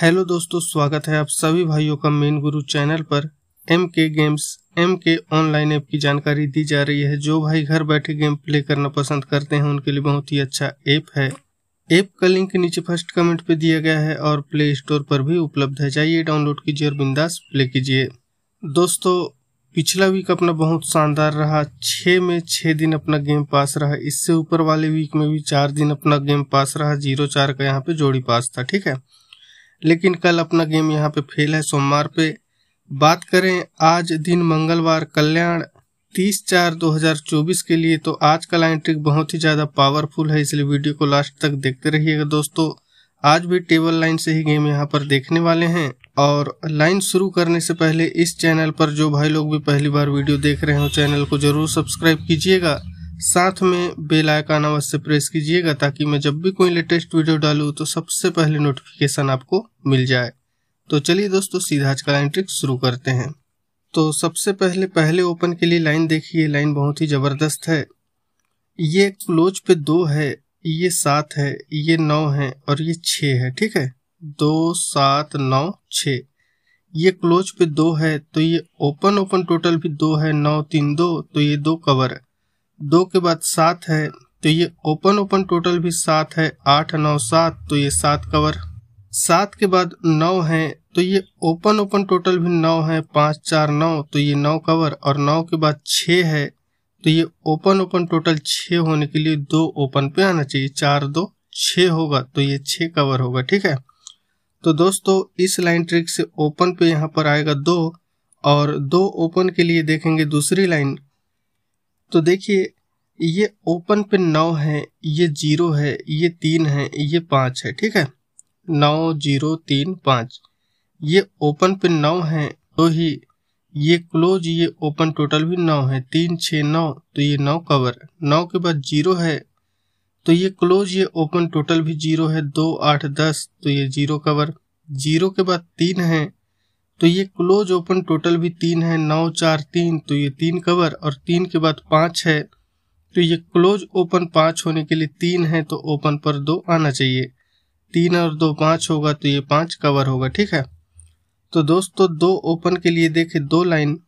hello दोस्तों स्वागत है आप सभी भाइयों का मेन गुरु चैनल पर M K games M K online app की जानकारी दी जा रही है जो भाई घर बैठे गेम प्ले करना पसंद करते हैं उनके लिए बहुत ही अच्छा ऐप है ऐप का लिंक नीचे फर्स्ट कमेंट पे दिया गया है और प्ले स्टोर पर भी उपलब्ध है जाइए डाउनलोड कीजिए और बिंदास प्ले कीजिए दोस्तों पिछला वीक अपना बहुत शानदार रहा छः में छः दिन अपना गेम पास रहा इससे ऊपर वाले वीक में भी चार दिन अपना गेम पास रहा जीरो चार का यहाँ पे जोड़ी पास था ठीक है लेकिन कल अपना गेम यहाँ पे फेल है सोमवार पे बात करें आज दिन मंगलवार कल्याण तीस चार 2024 के लिए तो आज का लाइन ट्रिक बहुत ही ज़्यादा पावरफुल है इसलिए वीडियो को लास्ट तक देखते रहिएगा दोस्तों आज भी टेबल लाइन से ही गेम यहाँ पर देखने वाले हैं और लाइन शुरू करने से पहले इस चैनल पर जो भाई लोग भी पहली बार वीडियो देख रहे हो चैनल को जरूर सब्सक्राइब कीजिएगा साथ में बेल आइकन अवश्य प्रेस कीजिएगा ताकि मैं जब भी कोई लेटेस्ट वीडियो डालूँ तो सबसे पहले नोटिफिकेशन आपको मिल जाए तो चलिए दोस्तों सीधा आज का लाइन ट्रिक शुरू करते हैं तो सबसे पहले पहले ओपन के लिए लाइन देखिए लाइन बहुत ही ज़बरदस्त है ये क्लोज पे दो है ये सात है ये नौ है और ये छः है ठीक है दो सात नौ छ ये क्लोज पे दो है तो ये ओपन ओपन टोटल भी दो है नौ तीन दो तो ये दो कवर है दो के बाद सात है तो ये ओपन ओपन टोटल भी सात है आठ नौ सात तो ये सात कवर सात के बाद नौ है तो ये ओपन ओपन टोटल भी नौ है पाँच चार नौ तो ये नौ कवर और नौ के बाद छः है तो ये ओपन ओपन टोटल छः होने के लिए दो ओपन पे आना चाहिए चार दो छः होगा तो ये छः कवर होगा ठीक है तो दोस्तों इस लाइन ट्रिक से ओपन पे यहाँ पर आएगा दो और दो ओपन के लिए देखेंगे दूसरी लाइन तो देखिए ये ओपन पे नौ है ये जीरो है ये तीन है ये पाँच है ठीक है नौ जीरो तीन पाँच ये ओपन पे नौ है तो ही ये क्लोज ये ओपन टोटल भी नौ है तीन छः नौ तो ये नौ कवर नौ के बाद जीरो है तो ये क्लोज ये ओपन टोटल भी जीरो है दो आठ दस तो ये जीरो कवर जीरो के बाद तीन है तो ये क्लोज ओपन टोटल भी तीन है नौ चार तीन तो ये तीन कवर और तीन के बाद पाँच है तो ये क्लोज ओपन पाँच होने के लिए तीन है तो ओपन पर दो आना चाहिए तीन और दो पाँच होगा तो ये पाँच कवर होगा ठीक है तो दोस्तों दो ओपन के लिए देखें दो लाइन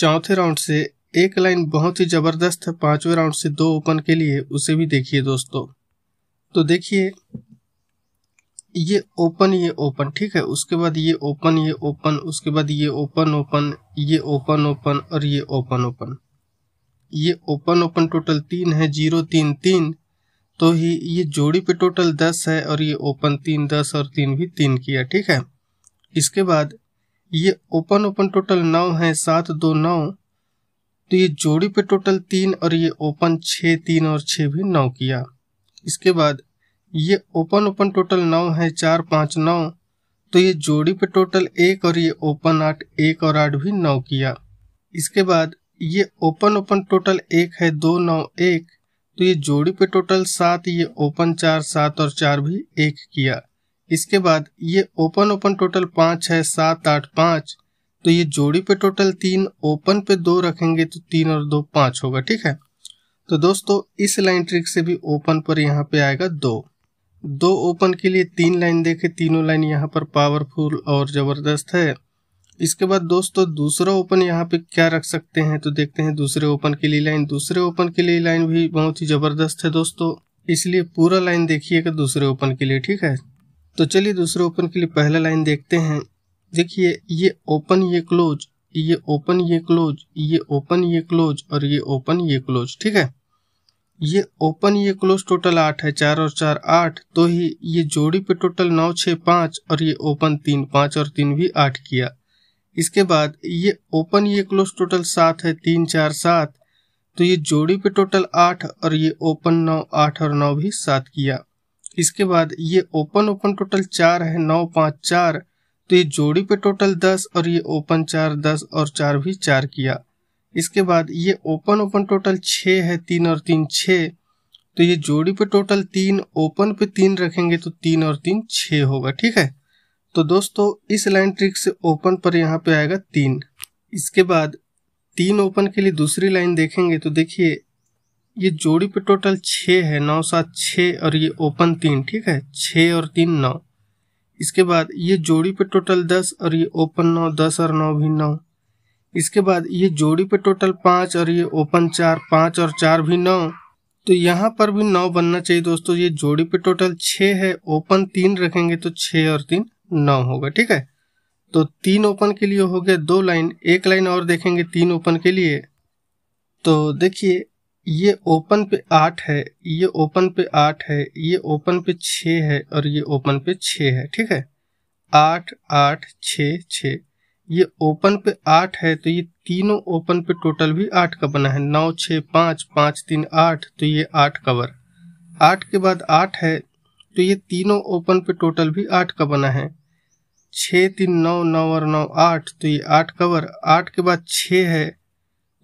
चौथे राउंड से एक लाइन बहुत ही ज़बरदस्त है पाँचवें राउंड से दो ओपन के लिए उसे भी देखिए दोस्तों तो देखिए ये ओपन ये ओपन ठीक है उसके बाद ये ओपन ये ओपन उसके बाद ये ओपन ओपन ये ओपन ओपन और ये ओपन ओपन ये ओपन ओपन टोटल तीन है जीरो तीन तीन तो ही ये जोड़ी पे टोटल दस है और ये ओपन तीन दस और तीन भी तीन किया ठीक है इसके बाद ये ओपन ओपन टोटल नौ है सात दो नौ तो ये जोड़ी पे टोटल तीन और ये ओपन छ तीन और छ भी नौ किया इसके बाद ये ओपन ओपन टोटल नौ है चार पाँच नौ तो ये जोड़ी पे टोटल एक और ये ओपन आठ एक और आठ भी नौ किया इसके बाद ये ओपन ओपन टोटल एक है दो नौ एक तो ये जोड़ी पे टोटल सात ये ओपन चार सात और चार भी एक किया इसके बाद ये ओपन ओपन टोटल पाँच है सात आठ पाँच तो ये जोड़ी पे टोटल तीन ओपन पे दो रखेंगे तो तीन और दो पाँच होगा ठीक है तो दोस्तों इस लाइन ट्रिक से भी ओपन पर यहाँ पे आएगा दो दो ओपन के लिए तीन लाइन देखे तीनों लाइन यहाँ पर पावरफुल और ज़बरदस्त है इसके बाद दोस्तों दूसरा ओपन यहाँ पे क्या रख सकते हैं तो देखते हैं दूसरे ओपन के लिए लाइन दूसरे ओपन के लिए लाइन भी बहुत ही ज़बरदस्त है दोस्तों इसलिए पूरा लाइन देखिएगा दूसरे ओपन के लिए ठीक है तो चलिए दूसरे ओपन के लिए पहला लाइन देखते हैं देखिए ये ओपन ये क्लोज ये ओपन ये क्लोज ये ओपन ये क्लोज और ये ओपन ये क्लोज ठीक है ये ओपन ये क्लोज टोटल आठ है चार और चार आठ तो ही ये जोड़ी पे टोटल नौ छः पाँच और ये ओपन तीन पाँच और तीन भी आठ किया इसके बाद ये ओपन ये क्लोज टोटल सात है तीन चार सात तो ये जोड़ी पे टोटल आठ और ये ओपन नौ आठ और नौ भी सात किया इसके बाद ये ओपन ओपन टोटल चार है नौ पाँच चार तो ये जोड़ी पे टोटल दस और ये ओपन चार दस और चार भी चार किया इसके बाद ये ओपन ओपन टोटल छः है तीन और तीन छः तो ये जोड़ी पे टोटल तीन ओपन पे तीन रखेंगे तो तीन और तीन छः होगा ठीक है तो दोस्तों इस लाइन ट्रिक से ओपन पर यहाँ पे आएगा तीन इसके बाद तीन ओपन के लिए दूसरी लाइन देखेंगे तो देखिए ये जोड़ी पे टोटल छः है नौ सात छः और ये ओपन तीन ठीक है छः और तीन नौ इसके बाद ये जोड़ी पे टोटल दस और ये ओपन नौ दस और नौ भी नौ इसके बाद ये जोड़ी पे टोटल पाँच और ये ओपन चार पाँच और चार भी नौ तो यहाँ पर भी नौ बनना चाहिए दोस्तों ये जोड़ी पे टोटल छः है ओपन तीन रखेंगे तो छः और तीन नौ होगा ठीक है तो तीन ओपन के लिए हो गया दो लाइन एक लाइन और देखेंगे तीन ओपन के लिए तो देखिए ये ओपन पे आठ है ये ओपन पे आठ है ये ओपन पे छः है और ये ओपन पे छः है ठीक है आठ आठ छ छ ये ओपन पे आठ है तो ये तीनों ओपन पे टोटल भी आठ का बना है नौ छः पाँच पाँच तीन आठ तो ये आठ कवर आठ के बाद आठ है तो ये तीनों ओपन पे टोटल भी आठ का बना है छः तीन नौ नौ और नौ आठ तो ये आठ कवर आठ के बाद छः है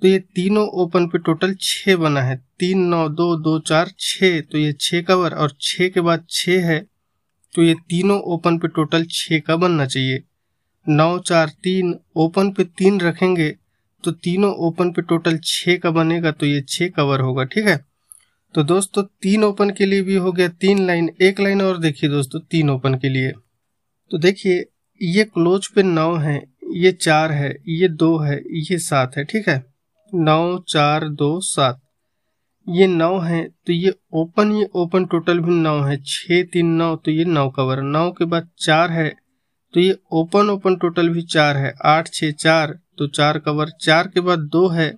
तो ये तीनों ओपन पे टोटल छः बना है तीन नौ दो दो चार छः तो ये छः कवर और छः के बाद छः है तो ये तीनों ओपन पे टोटल छः का बनना चाहिए नौ चार तीन ओपन पे तीन रखेंगे तो तीनों ओपन पे टोटल छः का बनेगा तो ये छः कवर होगा ठीक है तो दोस्तों तीन ओपन के लिए भी हो गया तीन लाइन एक लाइन और देखिए दोस्तों तीन ओपन के लिए तो देखिए ये क्लोज पे नौ है ये चार है ये दो है ये सात है ठीक है नौ चार दो सात ये नौ है तो ये ओपन ये ओपन टोटल भी नौ है छः तीन नौ तो ये नौ कवर नौ के बाद चार है तो ये ओपन ओपन टोटल भी चार है आठ छः चार तो चार कवर चार के बाद दो है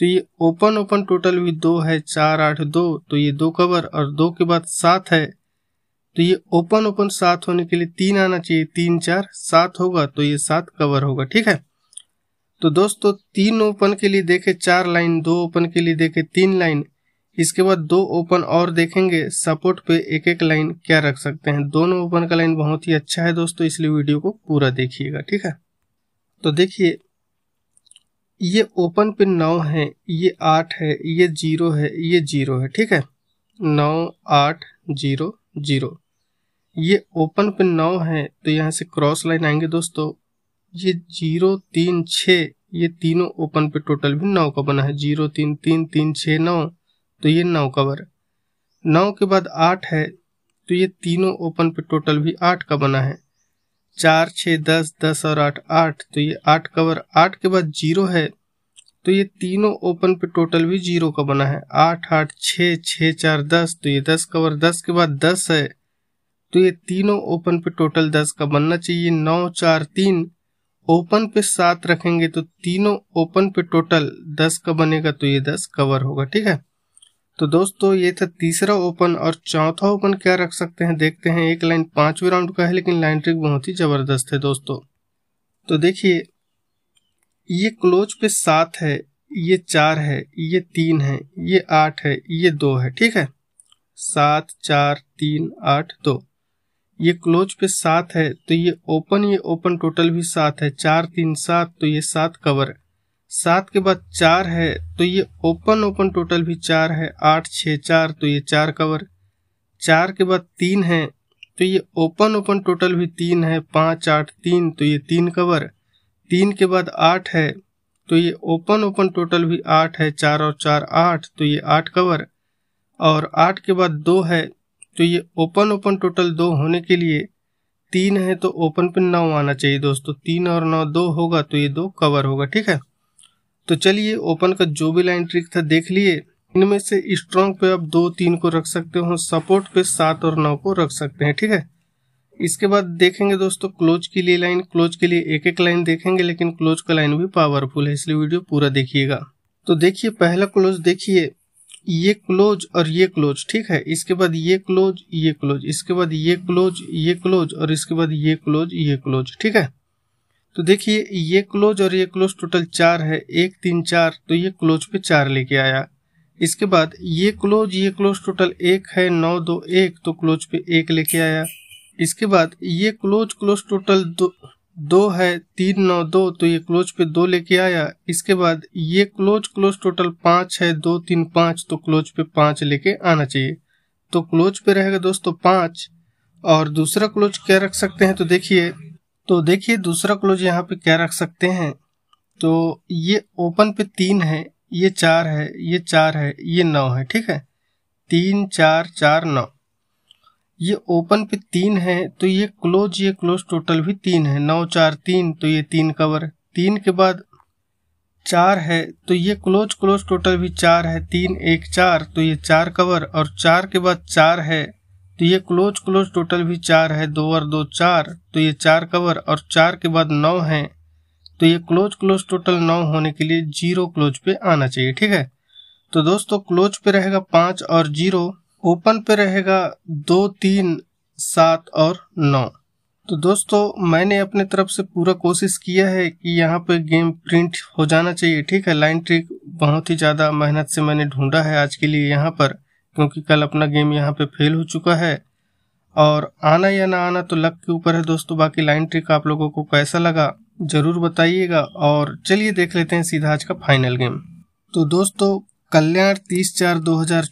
तो ये ओपन ओपन टोटल भी दो है चार आठ दो तो ये दो कवर और दो के बाद सात है तो ये ओपन ओपन सात होने के लिए तीन आना चाहिए तीन चार सात होगा तो ये सात कवर होगा ठीक है तो दोस्तों तीन ओपन के लिए देखे चार लाइन दो ओपन के लिए देखे तीन लाइन इसके बाद दो ओपन और देखेंगे सपोर्ट पे एक एक लाइन क्या रख सकते हैं दोनों ओपन का लाइन बहुत ही अच्छा है दोस्तों इसलिए वीडियो को पूरा देखिएगा ठीक है तो देखिए ये ओपन पे नौ है ये आठ है ये जीरो है ये जीरो है ठीक है नौ आठ जीरो जीरो ये ओपन पे नौ है तो यहाँ से क्रॉस लाइन आएंगे दोस्तों ये जीरो तीन छ ये तीनों ओपन पे टोटल भी नौ का बना है जीरो तीन तीन तीन छः नौ तो ये नौ कवर नौ के बाद आठ है तो ये तीनों ओपन पे टोटल भी आठ का बना है चार छः दस दस और आठ आठ तो ये आठ कवर आठ के बाद जीरो है तो ये तीनों ओपन पे टोटल भी जीरो का बना है आठ आठ छः छः चार दस तो ये दस कवर दस के बाद दस है तो ये तीनों ओपन पे टोटल दस का बनना चाहिए नौ चार तीन ओपन पे सात रखेंगे तो तीनों ओपन पे टोटल दस का बनेगा तो ये दस कवर होगा ठीक है तो दोस्तों ये था तीसरा ओपन और चौथा ओपन क्या रख सकते हैं देखते हैं एक लाइन पांचवें राउंड का है लेकिन लाइन ट्रिक बहुत ही जबरदस्त है दोस्तों तो देखिए ये क्लोज पे सात है ये चार है ये तीन है ये आठ है ये दो है ठीक है सात चार तीन आठ दो ये क्लोज पे सात है तो ये ओपन ये ओपन टोटल भी सात है चार तीन सात तो ये सात कवर है सात के बाद चार है तो ये ओपन ओपन टोटल भी चार है आठ छः चार तो ये चार कवर चार के बाद तीन है तो ये ओपन ओपन टोटल भी तीन है पाँच आठ तीन तो ये तीन कवर तीन के बाद आठ है तो ये ओपन ओपन टोटल भी आठ है चार और चार आठ तो ये आठ कवर और आठ के बाद दो है तो ये ओपन ओपन टोटल दो होने के लिए तीन है तो ओपन पे नौ आना चाहिए दोस्तों तीन और नौ दो होगा तो ये दो कवर होगा ठीक है तो चलिए ओपन का जो भी लाइन ट्रिक था देख लिए इनमें से स्ट्रॉन्ग पे आप दो तीन को रख सकते हो सपोर्ट पे सात और नौ को रख सकते हैं ठीक है इसके बाद देखेंगे दोस्तों क्लोज के लिए लाइन क्लोज के लिए एक एक लाइन देखेंगे लेकिन क्लोज का लाइन भी पावरफुल है इसलिए वीडियो पूरा देखिएगा तो देखिए पहला क्लोज देखिए ये क्लोज और ये क्लोज ठीक है इसके बाद ये क्लोज ये क्लोज इसके बाद ये क्लोज ये क्लोज और इसके बाद ये क्लोज ये क्लोज ठीक है तो देखिए ये क्लोज और ये क्लोज टोटल चार है एक तीन चार तो ये क्लोज पे चार लेके आया इसके बाद ये क्लोज ये क्लोज टोटल एक है नौ दो एक तो क्लोज पे एक लेके आया इसके बाद ये क्लोज क्लोज टोटल दो दो है तीन नौ दो तो ये क्लोज पे दो लेके आया इसके बाद ये क्लोज क्लोज टोटल पांच है दो तीन पांच तो क्लोज पे पांच लेके आना चाहिए तो क्लोज पे रहेगा दोस्तों पांच और दूसरा क्लोज क्या रख सकते हैं तो देखिए तो देखिए दूसरा क्लोज यहाँ पे क्या रख सकते हैं तो ये ओपन पे तीन है ये चार है ये चार है ये नौ है ठीक है तीन चार चार नौ ये ओपन पे तीन है तो ये क्लोज ये क्लोज टोटल भी तीन है नौ चार तीन तो ये तीन कवर तीन के बाद चार है तो ये क्लोज क्लोज टोटल भी चार है तीन एक चार तो ये चार कवर और चार के बाद चार है तो ये क्लोज क्लोज टोटल भी चार है दो और दो चार तो ये चार कवर और चार के बाद नौ है तो ये क्लोज क्लोज टोटल नौ होने के लिए जीरो क्लोज पे आना चाहिए ठीक है तो दोस्तों क्लोज पे रहेगा पांच और जीरो ओपन पे रहेगा दो तीन सात और नौ तो दोस्तों मैंने अपने तरफ से पूरा कोशिश किया है कि यहाँ पे गेम प्रिंट हो जाना चाहिए ठीक है लाइन ट्रिक बहुत ही ज़्यादा मेहनत से मैंने ढूंढा है आज के लिए यहाँ पर क्योंकि कल अपना गेम यहाँ पे फेल हो चुका है और आना या ना आना तो लक के ऊपर है दोस्तों बाकी लाइन ट्रिक आप लोगों को कैसा लगा ज़रूर बताइएगा और चलिए देख लेते हैं सीधा आज का फाइनल गेम तो दोस्तों कल्याण तीस चार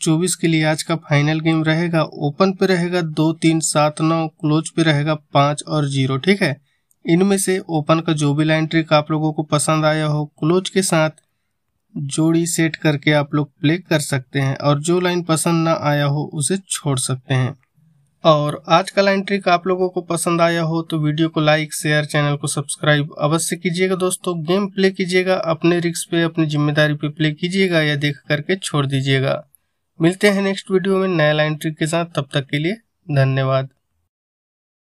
चौबीस के लिए आज का फाइनल गेम रहेगा ओपन पे रहेगा दो तीन सात नौ क्लोज पे रहेगा पाँच और जीरो ठीक है इनमें से ओपन का जो भी लाइन ट्रिक आप लोगों को पसंद आया हो क्लोज के साथ जोड़ी सेट करके आप लोग प्ले कर सकते हैं और जो लाइन पसंद ना आया हो उसे छोड़ सकते हैं और आज का लाइन ट्रिक आप लोगों को पसंद आया हो तो वीडियो को लाइक शेयर चैनल को सब्सक्राइब अवश्य कीजिएगा दोस्तों गेम प्ले कीजिएगा अपने रिक्स पे अपनी जिम्मेदारी पे प्ले कीजिएगा या देख करके छोड़ दीजिएगा मिलते हैं नेक्स्ट वीडियो में नया लाइन ट्रिक के साथ तब तक के लिए धन्यवाद